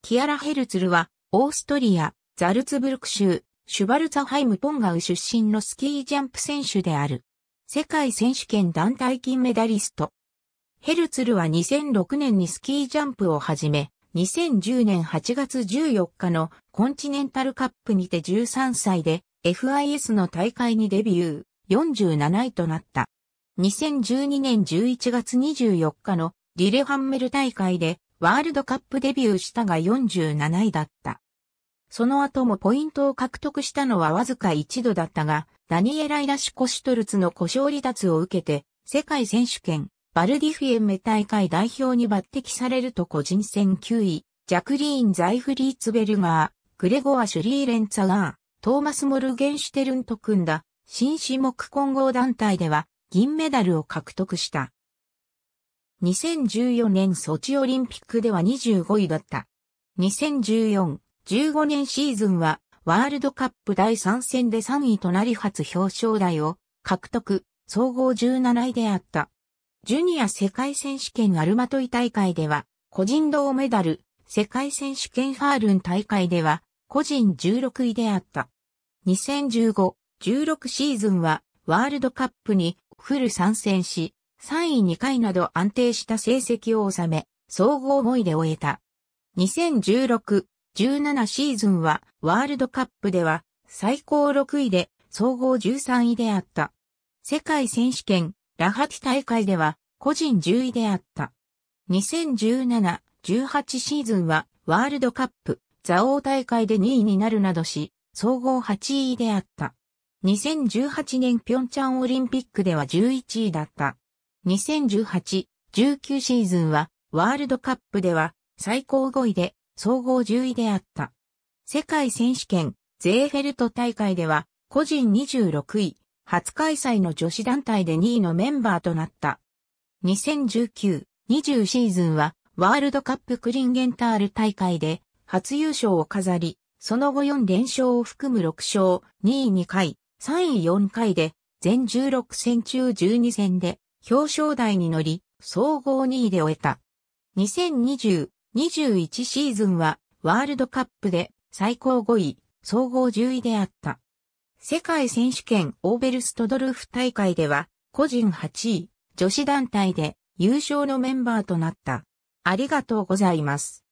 キアラ・ヘルツルは、オーストリア、ザルツブルク州、シュバルツァハイム・ポンガウ出身のスキージャンプ選手である。世界選手権団体金メダリスト。ヘルツルは2006年にスキージャンプを始め、2010年8月14日のコンチネンタルカップにて13歳で FIS の大会にデビュー、47位となった。2012年11月24日のリレハンメル大会でワールドカップデビューしたが47位だった。その後もポイントを獲得したのはわずか一度だったが、ダニエラ・イラシコ・シュトルツの故障離脱を受けて、世界選手権、バルディフィエメ大会代表に抜擢されると個人戦9位、ジャクリーン・ザイフリーツベルガー、グレゴア・シュリーレンツァガー、トーマス・モルゲンシュテルンと組んだ、新種目混合団体では銀メダルを獲得した。2014年ソチオリンピックでは25位だった。2014-15年シーズンはワールドカップ第3戦で3位となり初表彰台を獲得、総合17位であった。ジュニア世界選手権アルマトイ大会では個人銅メダル、世界選手権ファールン大会では個人16位であった。2015-16シーズンはワールドカップにフル参戦し、3位2回など安定した成績を収め、総合5位で終えた。2016-17シーズンはワールドカップでは最高6位で総合13位であった。世界選手権ラハティ大会では個人10位であった。2017-18シーズンはワールドカップザオー大会で2位になるなどし、総合8位であった。2018年ピョンチャンオリンピックでは11位だった。2018-19シーズンはワールドカップでは最高5位で総合10位であった。世界選手権ゼーフェルト大会では個人26位、初開催の女子団体で2位のメンバーとなった。2019-20シーズンはワールドカップクリンゲンタール大会で初優勝を飾り、その後4連勝を含む6勝、2位2回、3位4回で、全16戦中12戦で表彰台に乗り、総合2位で終えた。2020-21シーズンは、ワールドカップで最高5位、総合10位であった。世界選手権オーベルストドルフ大会では、個人8位、女子団体で優勝のメンバーとなった。ありがとうございます。